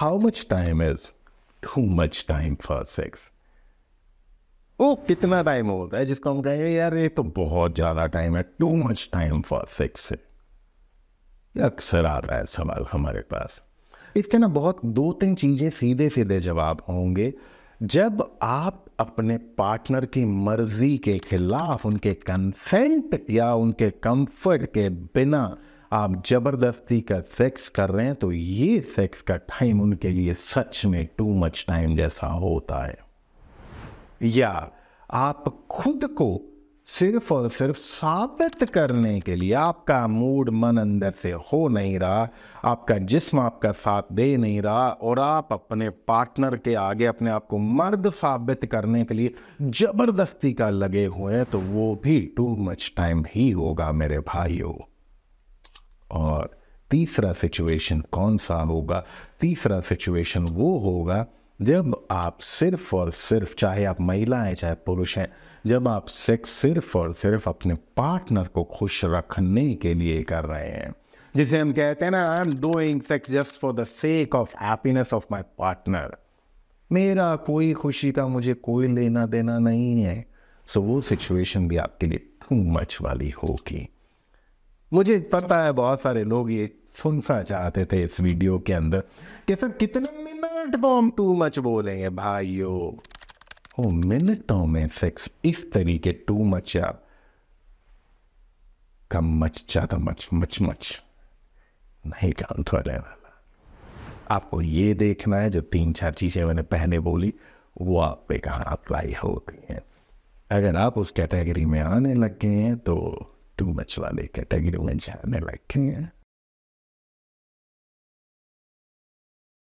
how much time is too much time for sex वो कितना time होता है जिसको हम कहेंगे यार ये तो बहुत ज़्यादा टाइम है too much time for sex अक्सर आ रहा है सवाल हमारे पास इसके ना बहुत दो तीन चीज़ें सीधे सीधे जवाब होंगे जब आप अपने पार्टनर की मर्जी के खिलाफ उनके कंसेंट या उनके कंफर्ट के बिना आप जबरदस्ती का सेक्स कर रहे हैं तो ये सेक्स का टाइम उनके लिए सच में टू मच टाइम जैसा होता है या आप खुद को सिर्फ और सिर्फ साबित करने के लिए आपका मूड मन अंदर से हो नहीं रहा आपका जिस्म आपका साथ दे नहीं रहा और आप अपने पार्टनर के आगे अपने आप को मर्द साबित करने के लिए ज़बरदस्ती का लगे हुए हैं तो वो भी टू मच टाइम ही होगा मेरे भाइयों तीसरा सिचुएशन कौन सा होगा तीसरा सिचुएशन वो होगा जब आप सिर्फ और सिर्फ चाहे आप महिला हैं चाहे पुरुष हैं जब आप सेक्स सिर्फ और सिर्फ अपने पार्टनर को खुश रखने के लिए कर रहे हैं जिसे हम कहते हैं ना I am doing sex just for the sake of happiness of my partner मेरा कोई खुशी का मुझे कोई लेना देना नहीं है सो so, वो सिचुएशन भी आपके लिए टू मच वाली होगी मुझे पता है बहुत सारे लोग ये सुनना चाहते थे इस वीडियो के अंदर कि सर कितने मिनट बॉम टू मच बोलेंगे भाइयों ओ मिनटों में सेक्स इस तरीके टू मच या कम मच ज़्यादा मच मच मच नहीं काम तो होने वाला आपको ये देखना है जो तीन चार चीज़ें मैंने पहले बोली वो आप पे कहाँ अप्लाई होती हैं अगर आप उस कैटेगरी में आने लग गए हैं तो टू मच वाले कैटेगरी में जाने लग गए हैं